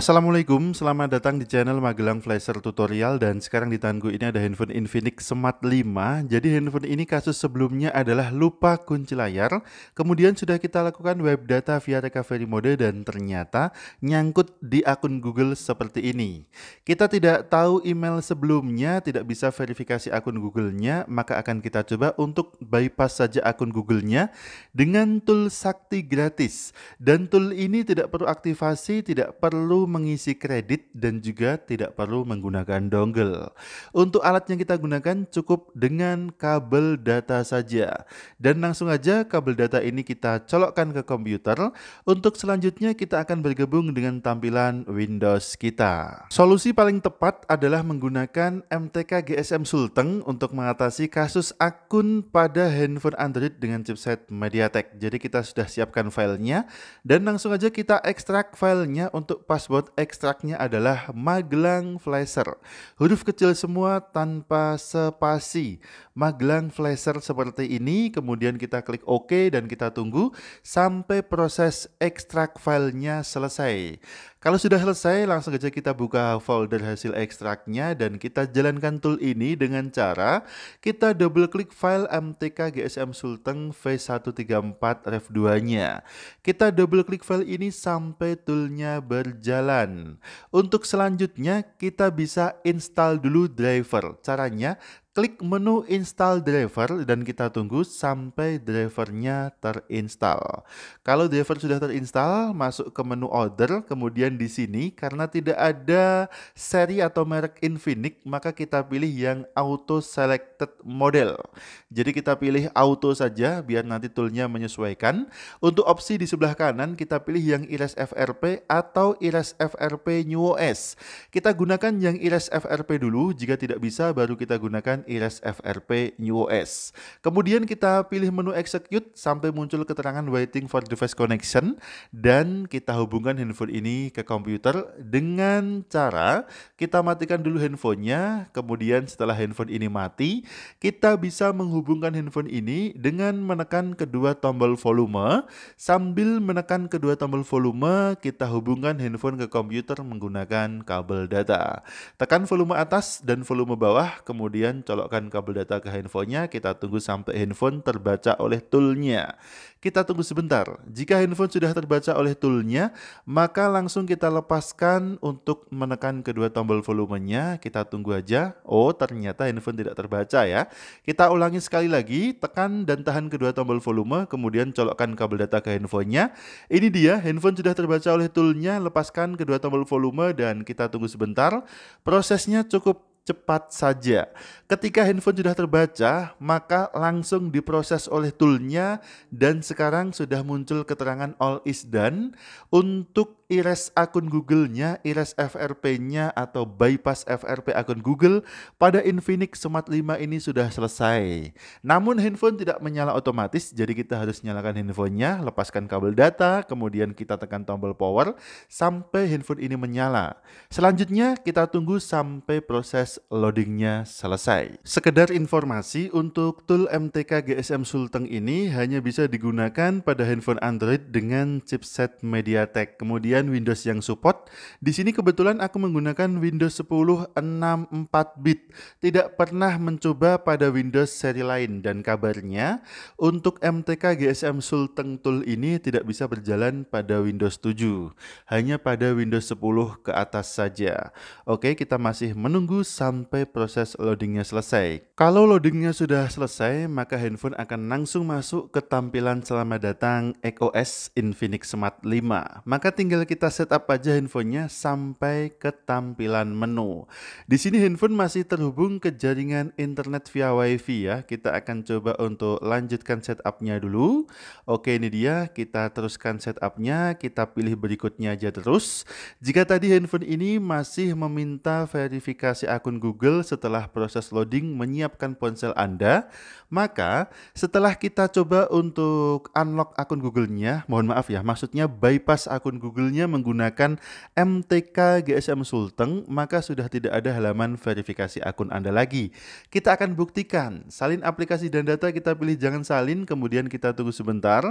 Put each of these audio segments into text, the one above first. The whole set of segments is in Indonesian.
Assalamualaikum, selamat datang di channel Magelang Flasher Tutorial dan sekarang di tanganku ini ada handphone Infinix Smart 5 jadi handphone ini kasus sebelumnya adalah lupa kunci layar kemudian sudah kita lakukan web data via recovery mode dan ternyata nyangkut di akun Google seperti ini kita tidak tahu email sebelumnya tidak bisa verifikasi akun Google-nya maka akan kita coba untuk bypass saja akun Google-nya dengan tool sakti gratis dan tool ini tidak perlu aktivasi tidak perlu mengisi kredit dan juga tidak perlu menggunakan dongle. Untuk alat yang kita gunakan cukup dengan kabel data saja. Dan langsung aja kabel data ini kita colokkan ke komputer. Untuk selanjutnya kita akan bergabung dengan tampilan Windows kita. Solusi paling tepat adalah menggunakan MTK GSM Sulteng untuk mengatasi kasus akun pada handphone Android dengan chipset Mediatek. Jadi kita sudah siapkan filenya dan langsung aja kita ekstrak filenya untuk pas buat ekstraknya adalah Magelang Flasher. Huruf kecil semua tanpa spasi. Magelang Flasher seperti ini, kemudian kita klik OK dan kita tunggu sampai proses ekstrak filenya selesai. Kalau sudah selesai, langsung saja kita buka folder hasil ekstraknya dan kita jalankan tool ini dengan cara kita double klik file MTK GSM Sulteng V134 Ref2-nya. Kita double klik file ini sampai toolnya berjalan. Untuk selanjutnya, kita bisa install dulu driver. Caranya, klik menu install driver dan kita tunggu sampai drivernya terinstall. Kalau driver sudah terinstall, masuk ke menu order, kemudian di sini karena tidak ada seri atau merek Infinix, maka kita pilih yang auto selected model. Jadi kita pilih auto saja biar nanti toolnya menyesuaikan. Untuk opsi di sebelah kanan kita pilih yang iris FRP atau iris FRP New OS. Kita gunakan yang iris FRP dulu, jika tidak bisa baru kita gunakan iris e FRP NewOS. Kemudian kita pilih menu execute sampai muncul keterangan waiting for device connection dan kita hubungkan handphone ini ke komputer dengan cara kita matikan dulu handphonenya, kemudian setelah handphone ini mati, kita bisa menghubungkan handphone ini dengan menekan kedua tombol volume. Sambil menekan kedua tombol volume, kita hubungkan handphone ke komputer menggunakan kabel data. Tekan volume atas dan volume bawah, kemudian colokkan kabel data ke handphonenya, kita tunggu sampai handphone terbaca oleh toolnya. Kita tunggu sebentar. Jika handphone sudah terbaca oleh toolnya, maka langsung kita lepaskan untuk menekan kedua tombol volumenya. Kita tunggu aja. Oh, ternyata handphone tidak terbaca ya. Kita ulangi sekali lagi, tekan dan tahan kedua tombol volume, kemudian colokkan kabel data ke handphonenya. Ini dia, handphone sudah terbaca oleh toolnya, lepaskan kedua tombol volume dan kita tunggu sebentar. Prosesnya cukup cepat saja. Ketika handphone sudah terbaca, maka langsung diproses oleh toolnya dan sekarang sudah muncul keterangan all is done untuk Ires akun Google-nya, Ires FRP-nya atau bypass FRP akun Google pada Infinix Smart 5 ini sudah selesai. Namun handphone tidak menyala otomatis, jadi kita harus nyalakan handphonenya, lepaskan kabel data, kemudian kita tekan tombol power sampai handphone ini menyala. Selanjutnya kita tunggu sampai proses loadingnya selesai. Sekedar informasi untuk tool MTK GSM Sulteng ini hanya bisa digunakan pada handphone Android dengan chipset MediaTek. Kemudian Windows yang support. Di sini kebetulan aku menggunakan Windows 10 64 bit. Tidak pernah mencoba pada Windows seri lain dan kabarnya untuk MTK GSM Sulteng Tool ini tidak bisa berjalan pada Windows 7. Hanya pada Windows 10 ke atas saja. Oke, kita masih menunggu sampai proses loadingnya selesai. Kalau loadingnya sudah selesai, maka handphone akan langsung masuk ke tampilan selamat datang EcoS Infinix Smart 5. Maka tinggal kita setup aja handphonenya sampai ke tampilan menu. Di sini handphone masih terhubung ke jaringan internet via WiFi ya. Kita akan coba untuk lanjutkan setupnya dulu. Oke ini dia, kita teruskan setupnya, kita pilih berikutnya aja terus. Jika tadi handphone ini masih meminta verifikasi akun Google setelah proses loading menyiapkan ponsel Anda, maka setelah kita coba untuk unlock akun Google-nya, mohon maaf ya, maksudnya bypass akun Google-nya hanya menggunakan MTK GSM Sulteng, maka sudah tidak ada halaman verifikasi akun Anda lagi. Kita akan buktikan. Salin aplikasi dan data kita pilih jangan salin, kemudian kita tunggu sebentar.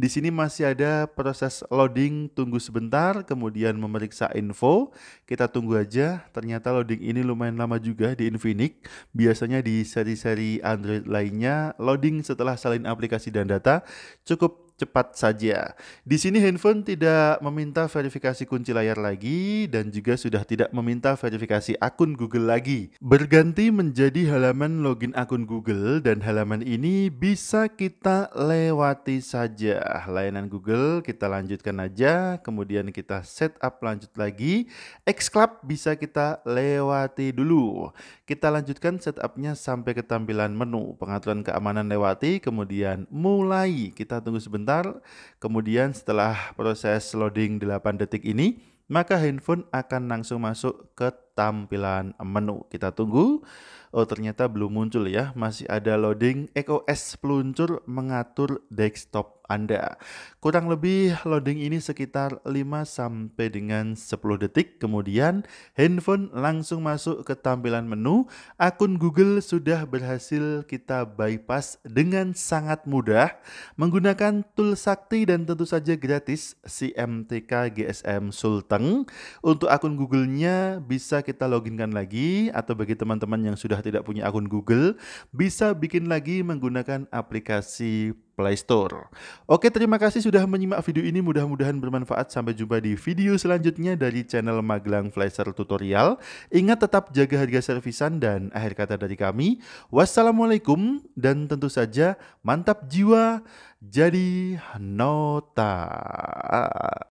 Di sini masih ada proses loading, tunggu sebentar, kemudian memeriksa info. Kita tunggu aja. Ternyata loading ini lumayan lama juga di Infinix. Biasanya di seri-seri Android lainnya, loading setelah salin aplikasi dan data cukup cepat saja. Di sini handphone tidak meminta verifikasi kunci layar lagi dan juga sudah tidak meminta verifikasi akun Google lagi. Berganti menjadi halaman login akun Google dan halaman ini bisa kita lewati saja. Layanan Google kita lanjutkan aja, kemudian kita setup lanjut lagi. X Club bisa kita lewati dulu. Kita lanjutkan setupnya sampai ke tampilan menu, pengaturan keamanan lewati, kemudian mulai. Kita tunggu sebentar sebentar. Kemudian setelah proses loading 8 detik ini, maka handphone akan langsung masuk ke tampilan menu. Kita tunggu. Oh, ternyata belum muncul ya. Masih ada loading Echo S peluncur mengatur desktop Anda. Kurang lebih loading ini sekitar 5 sampai dengan 10 detik. Kemudian handphone langsung masuk ke tampilan menu. Akun Google sudah berhasil kita bypass dengan sangat mudah menggunakan tool sakti dan tentu saja gratis CMTK GSM Sulteng. Untuk akun Google-nya bisa kita loginkan lagi atau bagi teman-teman yang sudah tidak punya akun Google bisa bikin lagi menggunakan aplikasi Play Store. Oke, terima kasih sudah menyimak video ini. Mudah-mudahan bermanfaat. Sampai jumpa di video selanjutnya dari channel Magelang Flasher Tutorial. Ingat tetap jaga harga servisan dan akhir kata dari kami. Wassalamualaikum dan tentu saja mantap jiwa jadi nota.